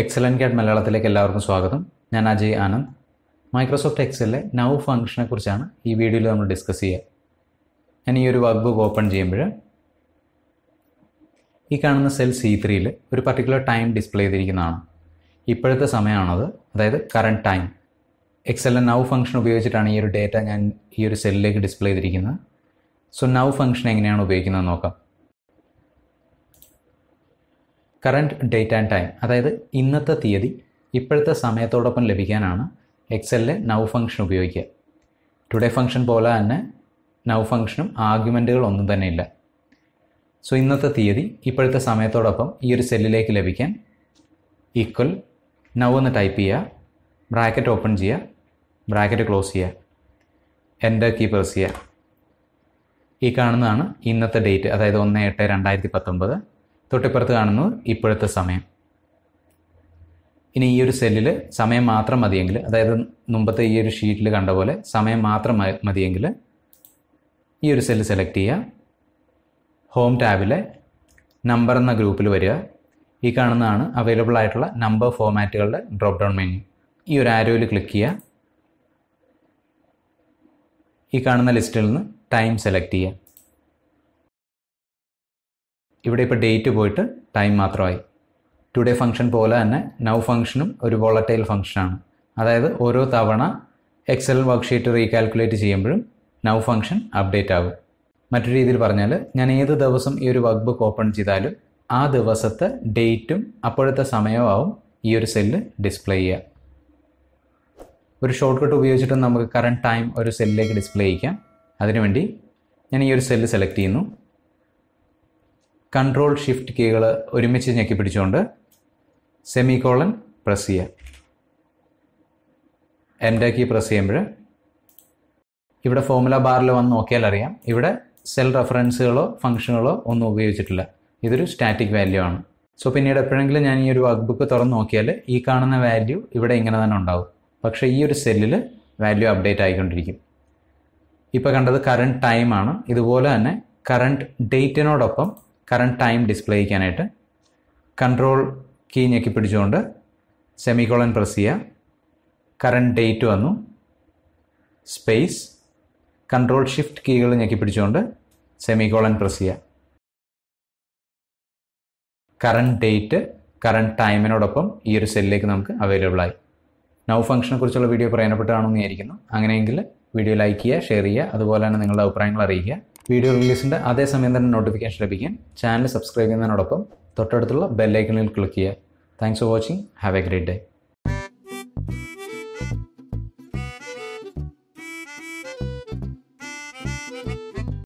excellent card മലയാളത്തിലേക്ക് എല്ലാവർക്കും സ്വാഗതം ഞാൻ അജയ് ആനന്ദ് മൈക്രോസോഫ്റ്റ് എക്സലിലെ നൗ ഫംഗ്ഷനെ കുറിച്ചാണ് ഈ വീഡിയോയിൽ നമ്മൾ ഡിസ്കസ് ചെയ്യുക ഞാൻ ഈ ഒരു വർക്ക് ബുക്ക് ഓപ്പൺ ചെയ്യുമ്പോൾ ഈ കാണുന്ന സെൽ സി ത്രീയിൽ ഒരു പർട്ടിക്കുലർ ടൈം ഡിസ്പ്ലേ ചെയ്തിരിക്കുന്നതാണ് ഇപ്പോഴത്തെ സമയമാണത് അതായത് കറണ്ട് ടൈം എക്സലിലെ നൗ ഫംഗ്ഷൻ ഉപയോഗിച്ചിട്ടാണ് ഈ ഒരു ഡേറ്റ ഞാൻ ഈ ഒരു സെല്ലിലേക്ക് ഡിസ്പ്ലേ ചെയ്തിരിക്കുന്നത് സോ നൗ ഫംഗ്ഷൻ എങ്ങനെയാണ് ഉപയോഗിക്കുന്നത് നോക്കാം കറൻറ്റ് ഡേറ്റ് ആൻഡ് ടൈം അതായത് ഇന്നത്തെ തീയതി ഇപ്പോഴത്തെ സമയത്തോടൊപ്പം ലഭിക്കാനാണ് എക്സലിലെ നൗ ഫംഗ്ഷൻ ഉപയോഗിക്കുക ടുഡേ ഫംഗ്ഷൻ പോലെ തന്നെ നൗ ഫംഗ്ഷനും ആർഗ്യുമെൻറ്റുകളൊന്നും തന്നെ ഇല്ല സോ ഇന്നത്തെ തീയതി ഇപ്പോഴത്തെ സമയത്തോടൊപ്പം ഈ ഒരു സെല്ലിലേക്ക് ലഭിക്കാൻ ഈക്വൽ നൗ എന്ന് ടൈപ്പ് ചെയ്യുക ബ്രാക്കറ്റ് ഓപ്പൺ ചെയ്യുക ബ്രാക്കറ്റ് ക്ലോസ് ചെയ്യുക എൻ്റെ കീ പ്രസ് ചെയ്യുക ഈ കാണുന്നതാണ് ഇന്നത്തെ ഡേറ്റ് അതായത് ഒന്ന് എട്ട് രണ്ടായിരത്തി പത്തൊമ്പത് തൊട്ടിപ്പുറത്ത് കാണുന്നു ഇപ്പോഴത്തെ സമയം ഇനി ഈ ഒരു സെല്ലിൽ സമയം മാത്രം മതിയെങ്കിൽ അതായത് മുമ്പത്തെ ഈ ഒരു ഷീറ്റിൽ കണ്ട പോലെ സമയം മാത്രം മതിയെങ്കിൽ ഈ ഒരു സെല്ല് സെലക്ട് ചെയ്യുക ഹോം ടാബിലെ നമ്പർ എന്ന ഗ്രൂപ്പിൽ വരിക ഈ കാണുന്നതാണ് അവൈലബിൾ ആയിട്ടുള്ള നമ്പർ ഫോമാറ്റുകളുടെ ഡ്രോപ്പ് ഡൗൺ മെനു ഈ ഒരു ആരോയിൽ ക്ലിക്ക് ചെയ്യുക ഈ കാണുന്ന ലിസ്റ്റിൽ നിന്ന് ടൈം സെലക്ട് ചെയ്യുക ഇവിടെ ഇപ്പോൾ ഡേറ്റ് പോയിട്ട് ടൈം മാത്രമായി ടുഡേ ഫംഗ്ഷൻ പോലെ തന്നെ നൗ ഫംഗ്ഷനും ഒരു വോളറ്റൈൽ ഫംഗ്ഷനാണ് അതായത് ഓരോ തവണ എക്സൽ വർക്ക്ഷീറ്റ് റീകാൽക്കുലേറ്റ് ചെയ്യുമ്പോഴും നൗ ഫംഗ്ഷൻ അപ്ഡേറ്റ് ആകും മറ്റൊരു രീതിയിൽ പറഞ്ഞാൽ ഞാൻ ഏത് ദിവസം ഈ ഒരു വർക്ക് ബുക്ക് ഓപ്പൺ ചെയ്താലും ആ ദിവസത്തെ ഡേറ്റും അപ്പോഴത്തെ സമയവും ഈ ഒരു സെല്ല് ഡിസ്പ്ലേ ചെയ്യുക ഒരു ഷോർട്ട് കട്ട് ഉപയോഗിച്ചിട്ട് നമുക്ക് കറണ്ട് ടൈം ഒരു സെല്ലിലേക്ക് ഡിസ്പ്ലേ ചെയ്യിക്കാം അതിനുവേണ്ടി ഞാൻ ഈ ഒരു സെല്ല് സെലക്ട് ചെയ്യുന്നു കൺട്രോൾ ഷിഫ്റ്റ് കീകൾ ഒരുമിച്ച് ഞെക്കി പിടിച്ചുകൊണ്ട് സെമി കോളൻ പ്രസ് ചെയ്യുക എൻ്റെ കീ പ്രസ് ചെയ്യുമ്പോൾ ഇവിടെ ഫോമുല ബാറിൽ വന്ന് നോക്കിയാൽ അറിയാം ഇവിടെ സെൽ റെഫറൻസുകളോ ഫംഗ്ഷനുകളോ ഒന്നും ഉപയോഗിച്ചിട്ടില്ല ഇതൊരു സ്റ്റാറ്റിക് വാല്യൂ ആണ് സോ പിന്നീട് എപ്പോഴെങ്കിലും ഞാൻ ഈ ഒരു വർക്ക് ബുക്ക് തുറന്ന് നോക്കിയാൽ ഈ കാണുന്ന വാല്യൂ ഇവിടെ ഇങ്ങനെ തന്നെ ഉണ്ടാവും പക്ഷേ ഈ ഒരു സെല്ലിൽ വാല്യൂ അപ്ഡേറ്റ് ആയിക്കൊണ്ടിരിക്കും ഇപ്പോൾ കണ്ടത് കറണ്ട് ടൈമാണ് ഇതുപോലെ തന്നെ കറണ്ട് ഡേറ്റിനോടൊപ്പം കറണ്ട് ടൈം ഡിസ്പ്ലേ ചെയ്യാനായിട്ട് കൺട്രോൾ കീ ഞെക്കി പിടിച്ചുകൊണ്ട് സെമികോളൻ പ്രസ് ചെയ്യുക കറണ്ട് ഡേറ്റ് വന്നു സ്പേസ് കൺട്രോൾ ഷിഫ്റ്റ് കീകൾ ഞെക്കി പിടിച്ചുകൊണ്ട് സെമികോളൻ പ്രസ് ചെയ്യുക കറണ്ട് ഡേറ്റ് കറണ്ട് ടൈമിനോടൊപ്പം ഈ ഒരു സെല്ലിലേക്ക് നമുക്ക് അവൈലബിൾ ആയി നൗ ഫംഗ്ഷനെ കുറിച്ചുള്ള വീഡിയോ പ്രയോജനപ്പെട്ടതാണോ എന്ന് വിചാരിക്കുന്നു അങ്ങനെയെങ്കിൽ വീഡിയോ ലൈക്ക് ചെയ്യുക ഷെയർ ചെയ്യുക അതുപോലെ തന്നെ നിങ്ങളുടെ അഭിപ്രായങ്ങൾ അറിയിക്കുക വീഡിയോ റിലീസിൻ്റെ അതേസമയം തന്നെ നോട്ടിഫിക്കേഷൻ ലഭിക്കാൻ ചാനൽ സബ്സ്ക്രൈബ് ചെയ്യുന്നതിനോടൊപ്പം തൊട്ടടുത്തുള്ള ബെല്ലൈക്കണിൽ ക്ലിക്ക് ചെയ്യുക thanks for watching have a great day